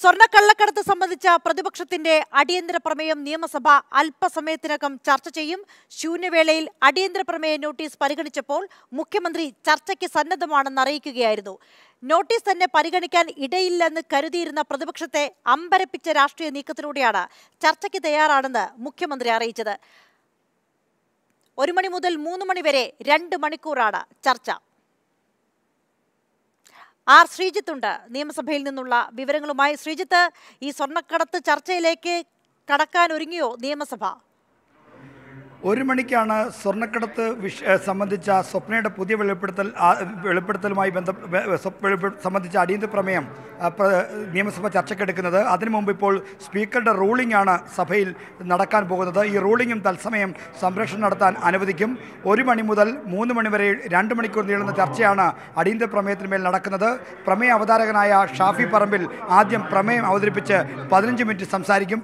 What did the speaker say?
സ്വർണ്ണക്കള്ളക്കടത്ത് സംബന്ധിച്ച പ്രതിപക്ഷത്തിന്റെ അടിയന്തര പ്രമേയം നിയമസഭ അല്പസമയത്തിനകം ചർച്ച ചെയ്യും ശൂന്യവേളയിൽ അടിയന്തര പ്രമേയ നോട്ടീസ് പരിഗണിച്ചപ്പോൾ മുഖ്യമന്ത്രി ചർച്ചയ്ക്ക് സന്നദ്ധമാണെന്ന് അറിയിക്കുകയായിരുന്നു നോട്ടീസ് തന്നെ പരിഗണിക്കാൻ ഇടയില്ലെന്ന് കരുതിയിരുന്ന പ്രതിപക്ഷത്തെ അമ്പരപ്പിച്ച രാഷ്ട്രീയ നീക്കത്തിലൂടെയാണ് ചർച്ചയ്ക്ക് തയ്യാറാണെന്ന് മുഖ്യമന്ത്രി അറിയിച്ചത് ഒരു മണി മുതൽ മൂന്ന് മണി വരെ രണ്ട് മണിക്കൂറാണ് ചർച്ച ആർ ശ്രീജിത്തുണ്ട് നിയമസഭയിൽ നിന്നുള്ള വിവരങ്ങളുമായി ശ്രീജിത്ത് ഈ സ്വർണ്ണക്കടത്ത് ചർച്ചയിലേക്ക് കടക്കാൻ ഒരുങ്ങിയോ നിയമസഭ ഒരു മണിക്കാണ് സ്വർണ്ണക്കടത്ത് വിഷ സംബന്ധിച്ച സ്വപ്നയുടെ പുതിയ വെളിപ്പെടുത്തൽ വെളിപ്പെടുത്തലുമായി ബന്ധപ്പെട്ട സംബന്ധിച്ച അടിയന്തര പ്രമേയം നിയമസഭ ചർച്ചയ്ക്കെടുക്കുന്നത് അതിനു മുമ്പ് ഇപ്പോൾ സ്പീക്കറുടെ റൂളിംഗ് ആണ് സഭയിൽ നടക്കാൻ പോകുന്നത് ഈ റൂളിംഗും തത്സമയം സംരക്ഷണം നടത്താൻ അനുവദിക്കും ഒരു മണി മുതൽ മൂന്ന് മണി വരെ രണ്ട് മണിക്കൂർ നീളുന്ന ചർച്ചയാണ് അടിയന്തര പ്രമേയത്തിന്മേൽ നടക്കുന്നത് പ്രമേയ അവതാരകനായ ഷാഫി പറമ്പിൽ ആദ്യം പ്രമേയം അവതരിപ്പിച്ച് പതിനഞ്ച് മിനിറ്റ് സംസാരിക്കും